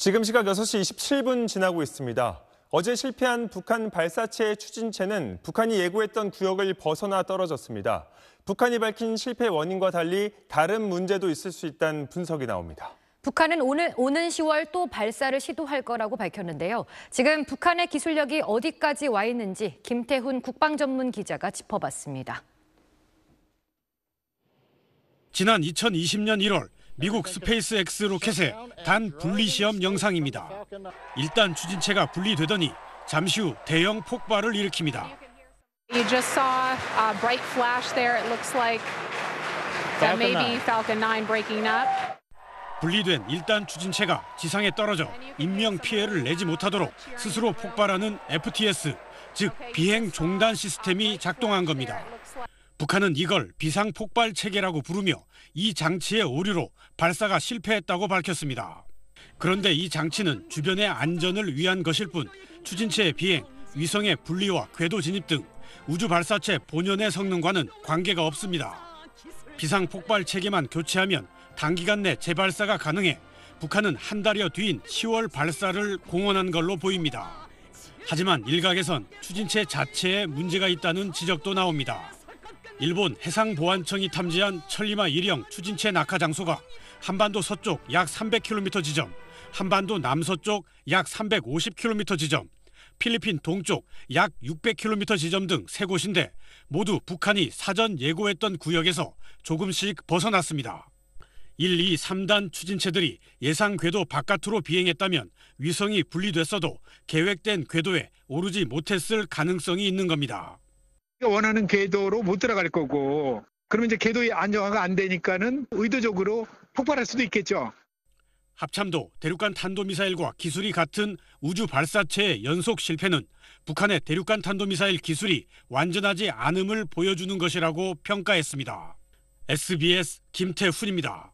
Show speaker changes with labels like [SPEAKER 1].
[SPEAKER 1] 지금 시각 6시 27분 지나고 있습니다. 어제 실패한 북한 발사체 의 추진체는 북한이 예고했던 구역을 벗어나 떨어졌습니다. 북한이 밝힌 실패 원인과 달리 다른 문제도 있을 수 있다는 분석이 나옵니다. 북한은 오늘, 오는 10월 또 발사를 시도할 거라고 밝혔는데요. 지금 북한의 기술력이 어디까지 와 있는지 김태훈 국방전문 기자가 짚어봤습니다. 지난 2020년 1월 미국 스페이스 X 로켓의 단 분리시험 영상입니다. 일단 추진체가 분리되더니 잠시 후 대형 폭발을 일으킵니다. You just saw a bright flash there. It looks like that may be Falcon 9 breaking up. 분리된 일단 추진체가 지상에 떨어져 인명 피해를 내지 못하도록 스스로 폭발하는 FTS, 즉 비행 종단 시스템이 작동한 겁니다. 북한은 이걸 비상폭발 체계라고 부르며 이 장치의 오류로 발사가 실패했다고 밝혔습니다. 그런데 이 장치는 주변의 안전을 위한 것일 뿐 추진체의 비행, 위성의 분리와 궤도 진입 등 우주 발사체 본연의 성능과는 관계가 없습니다. 비상 폭발 체계만 교체하면 단기간 내 재발사가 가능해 북한은 한 달여 뒤인 10월 발사를 공언한 걸로 보입니다. 하지만 일각에선 추진체 자체에 문제가 있다는 지적도 나옵니다. 일본 해상보안청이 탐지한 천리마 일형 추진체 낙하 장소가 한반도 서쪽 약 300km 지점, 한반도 남서쪽 약 350km 지점, 필리핀 동쪽 약 600km 지점 등 세 곳인데 모두 북한이 사전 예고했던 구역에서 조금씩 벗어났습니다. 1, 2, 3단 추진체들이 예상 궤도 바깥으로 비행했다면 위성이 분리됐어도 계획된 궤도에 오르지 못했을 가능성이 있는 겁니다. 원하는 궤도로 못 들어갈 거고 그러면 이제 궤도의 안정화가 안 되니까는 의도적으로 폭발할 수도 있겠죠. 합참도 대륙간 탄도미사일과 기술이 같은 우주 발사체의 연속 실패는 북한의 대륙간 탄도미사일 기술이 완전하지 않음을 보여주는 것이라고 평가했습니다. SBS 김태훈입니다.